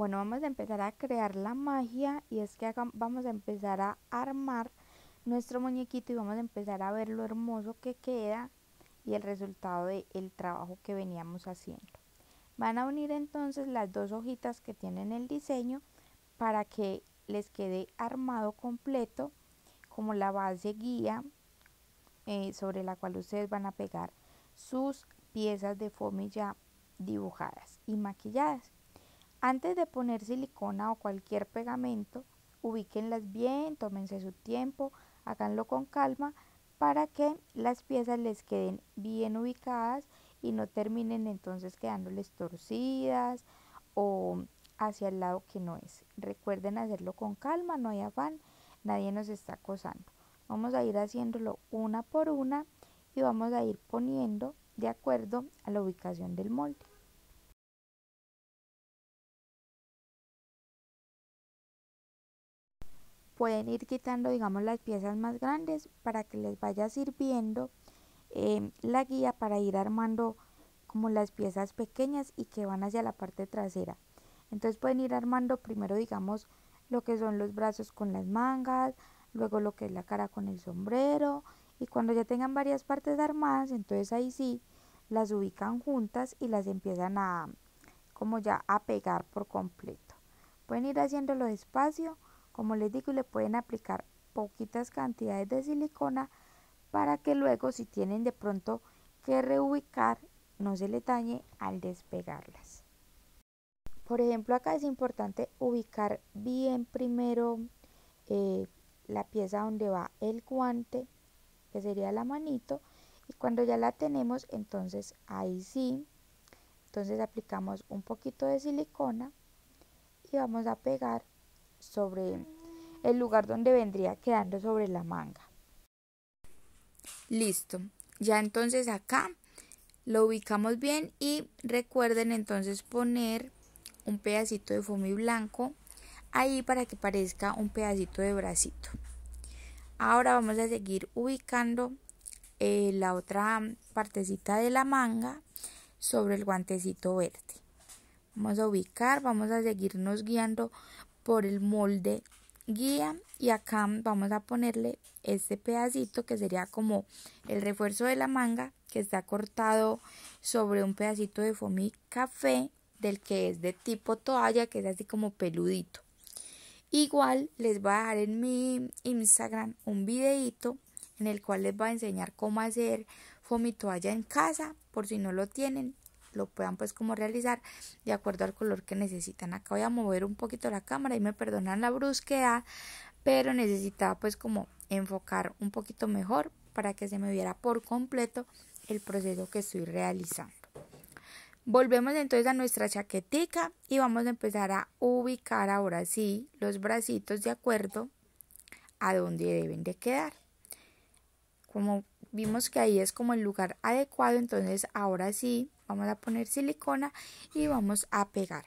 Bueno, vamos a empezar a crear la magia y es que vamos a empezar a armar nuestro muñequito y vamos a empezar a ver lo hermoso que queda y el resultado del trabajo que veníamos haciendo. Van a unir entonces las dos hojitas que tienen el diseño para que les quede armado completo como la base guía eh, sobre la cual ustedes van a pegar sus piezas de foamy ya dibujadas y maquilladas. Antes de poner silicona o cualquier pegamento, ubíquenlas bien, tómense su tiempo, háganlo con calma para que las piezas les queden bien ubicadas y no terminen entonces quedándoles torcidas o hacia el lado que no es. Recuerden hacerlo con calma, no hay afán, nadie nos está acosando. Vamos a ir haciéndolo una por una y vamos a ir poniendo de acuerdo a la ubicación del molde. pueden ir quitando digamos las piezas más grandes para que les vaya sirviendo em, la guía para ir armando como las piezas pequeñas y que van hacia la parte trasera entonces pueden ir armando primero digamos lo que son los brazos con las mangas luego lo que es la cara con el sombrero y cuando ya tengan varias partes armadas entonces ahí sí las ubican juntas y las empiezan a como ya a pegar por completo pueden ir haciéndolo despacio como les digo, le pueden aplicar poquitas cantidades de silicona para que luego si tienen de pronto que reubicar no se le dañe al despegarlas. Por ejemplo, acá es importante ubicar bien primero eh, la pieza donde va el guante, que sería la manito, y cuando ya la tenemos, entonces ahí sí, entonces aplicamos un poquito de silicona y vamos a pegar sobre el lugar donde vendría quedando sobre la manga. Listo. Ya entonces acá lo ubicamos bien y recuerden entonces poner un pedacito de foamy blanco ahí para que parezca un pedacito de bracito. Ahora vamos a seguir ubicando eh, la otra partecita de la manga sobre el guantecito verde. Vamos a ubicar, vamos a seguirnos guiando por el molde guía y acá vamos a ponerle este pedacito que sería como el refuerzo de la manga que está cortado sobre un pedacito de foamy café del que es de tipo toalla que es así como peludito igual les voy a dejar en mi instagram un videito en el cual les voy a enseñar cómo hacer foamy toalla en casa por si no lo tienen lo puedan pues como realizar de acuerdo al color que necesitan. Acá voy a mover un poquito la cámara y me perdonan la brusquedad, pero necesitaba pues como enfocar un poquito mejor para que se me viera por completo el proceso que estoy realizando. Volvemos entonces a nuestra chaquetica y vamos a empezar a ubicar ahora sí los bracitos de acuerdo a donde deben de quedar. Como vimos que ahí es como el lugar adecuado, entonces ahora sí vamos a poner silicona y vamos a pegar.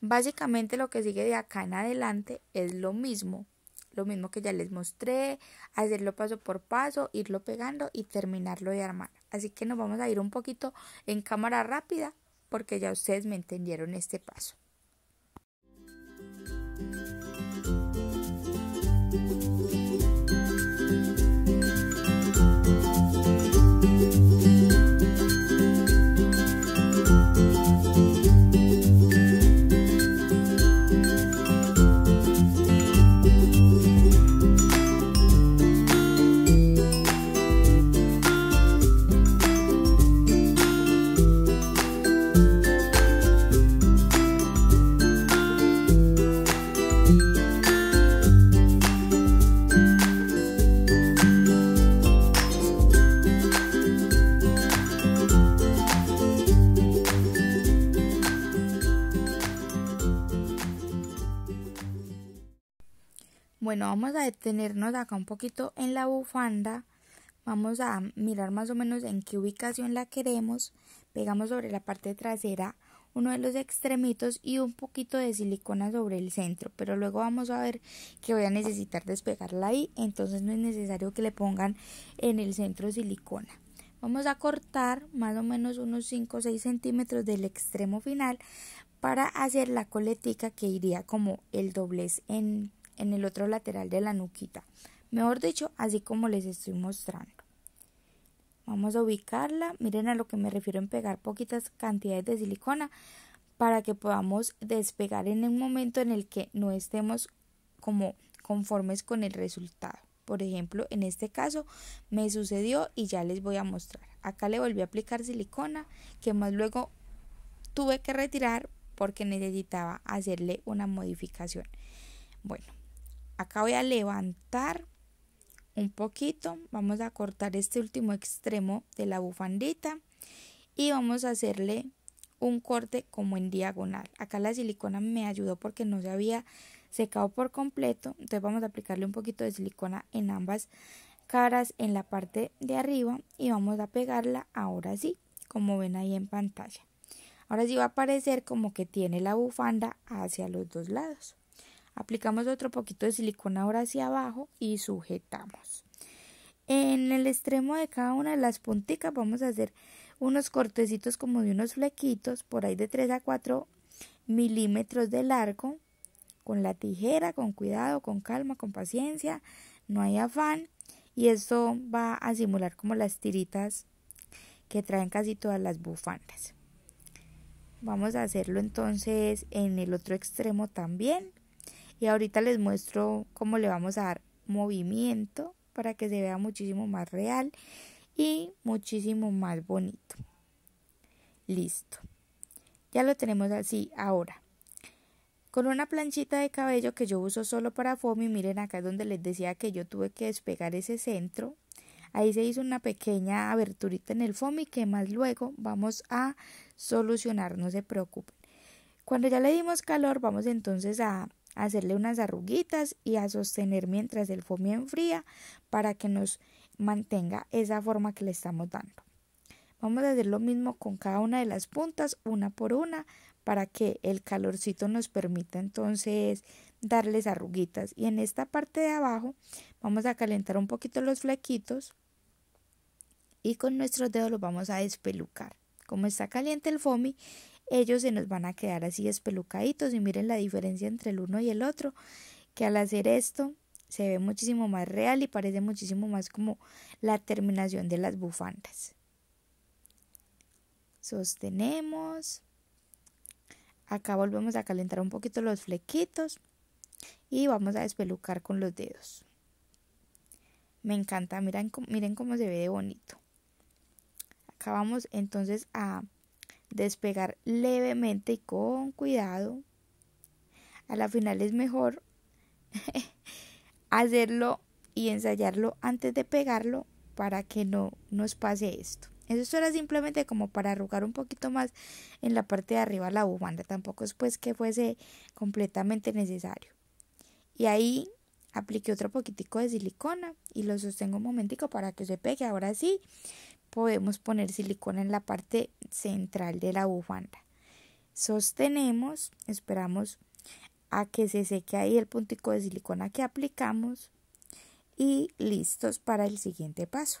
Básicamente lo que sigue de acá en adelante es lo mismo, lo mismo que ya les mostré, hacerlo paso por paso, irlo pegando y terminarlo de armar. Así que nos vamos a ir un poquito en cámara rápida porque ya ustedes me entendieron este paso. Bueno, vamos a detenernos acá un poquito en la bufanda. Vamos a mirar más o menos en qué ubicación la queremos. Pegamos sobre la parte trasera uno de los extremitos y un poquito de silicona sobre el centro. Pero luego vamos a ver que voy a necesitar despegarla ahí. Entonces no es necesario que le pongan en el centro silicona. Vamos a cortar más o menos unos 5 o 6 centímetros del extremo final para hacer la coletica que iría como el doblez en en el otro lateral de la nuquita. Mejor dicho, así como les estoy mostrando. Vamos a ubicarla. Miren a lo que me refiero en pegar poquitas cantidades de silicona para que podamos despegar en un momento en el que no estemos como conformes con el resultado. Por ejemplo, en este caso me sucedió y ya les voy a mostrar. Acá le volví a aplicar silicona que más luego tuve que retirar porque necesitaba hacerle una modificación. Bueno, Acá voy a levantar un poquito. Vamos a cortar este último extremo de la bufandita. Y vamos a hacerle un corte como en diagonal. Acá la silicona me ayudó porque no se había secado por completo. Entonces vamos a aplicarle un poquito de silicona en ambas caras en la parte de arriba y vamos a pegarla ahora sí, como ven ahí en pantalla. Ahora sí va a parecer como que tiene la bufanda hacia los dos lados. Aplicamos otro poquito de silicona ahora hacia abajo y sujetamos. En el extremo de cada una de las punticas vamos a hacer unos cortecitos como de unos flequitos, por ahí de 3 a 4 milímetros de largo, con la tijera, con cuidado, con calma, con paciencia, no hay afán. Y esto va a simular como las tiritas que traen casi todas las bufandas. Vamos a hacerlo entonces en el otro extremo también y ahorita les muestro cómo le vamos a dar movimiento para que se vea muchísimo más real y muchísimo más bonito. Listo. Ya lo tenemos así ahora. Con una planchita de cabello que yo uso solo para foamy, miren acá es donde les decía que yo tuve que despegar ese centro. Ahí se hizo una pequeña aberturita en el foamy que más luego vamos a solucionar, no se preocupen. Cuando ya le dimos calor, vamos entonces a hacerle unas arruguitas y a sostener mientras el foamy enfría para que nos mantenga esa forma que le estamos dando. Vamos a hacer lo mismo con cada una de las puntas, una por una, para que el calorcito nos permita entonces darles arruguitas. Y en esta parte de abajo vamos a calentar un poquito los flequitos y con nuestros dedos los vamos a despelucar. Como está caliente el foamy, ellos se nos van a quedar así espelucaditos y miren la diferencia entre el uno y el otro, que al hacer esto se ve muchísimo más real y parece muchísimo más como la terminación de las bufandas. Sostenemos. Acá volvemos a calentar un poquito los flequitos y vamos a despelucar con los dedos. Me encanta, miren, miren cómo se ve de bonito. Acá vamos entonces a despegar levemente y con cuidado. A la final es mejor hacerlo y ensayarlo antes de pegarlo para que no nos pase esto. Eso era simplemente como para arrugar un poquito más en la parte de arriba la bufanda. Tampoco es pues que fuese completamente necesario. Y ahí apliqué otro poquitico de silicona y lo sostengo un momentico para que se pegue. Ahora sí, podemos poner silicona en la parte central de la bufanda. Sostenemos, esperamos a que se seque ahí el puntico de silicona que aplicamos y listos para el siguiente paso.